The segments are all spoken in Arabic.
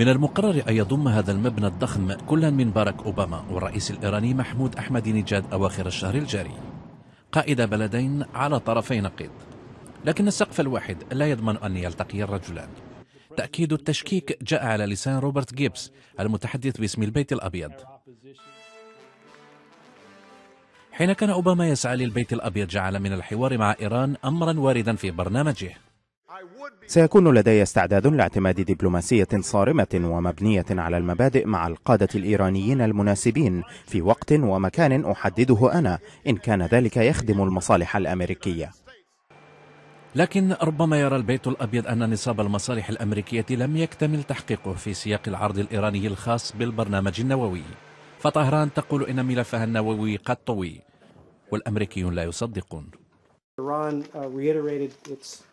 من المقرر أن يضم هذا المبنى الضخم كلا من باراك أوباما والرئيس الإيراني محمود أحمد نجاد أواخر الشهر الجاري قائد بلدين على طرفي نقيض لكن السقف الواحد لا يضمن أن يلتقي الرجلان تأكيد التشكيك جاء على لسان روبرت جيبس المتحدث باسم البيت الأبيض حين كان أوباما يسعى للبيت الأبيض جعل من الحوار مع إيران أمرا واردا في برنامجه سيكون لدي استعداد لاعتماد دبلوماسية صارمة ومبنية على المبادئ مع القادة الإيرانيين المناسبين في وقت ومكان أحدده أنا إن كان ذلك يخدم المصالح الأمريكية لكن ربما يرى البيت الأبيض أن نصاب المصالح الأمريكية لم يكتمل تحقيقه في سياق العرض الإيراني الخاص بالبرنامج النووي فطهران تقول إن ملفها النووي قد طوي والأمريكيون لا يصدقون Uh,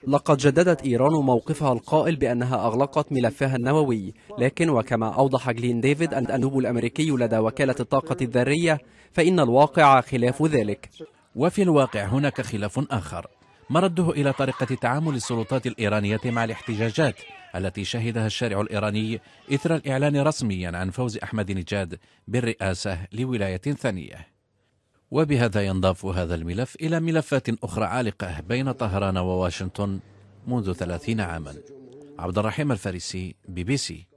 لقد جددت إيران موقفها القائل بأنها أغلقت ملفها النووي لكن وكما أوضح جلين ديفيد أن الأندوب الأمريكي لدى وكالة الطاقة الذرية فإن الواقع خلاف ذلك وفي الواقع هناك خلاف آخر ما رده إلى طريقة تعامل السلطات الإيرانية مع الاحتجاجات التي شهدها الشارع الإيراني إثر الإعلان رسميا عن فوز أحمد نجاد بالرئاسة لولاية ثانية وبهذا ينضاف هذا الملف إلى ملفات أخرى عالقة بين طهران وواشنطن منذ ثلاثين عاما عبد الرحيم الفارسي بي بي سي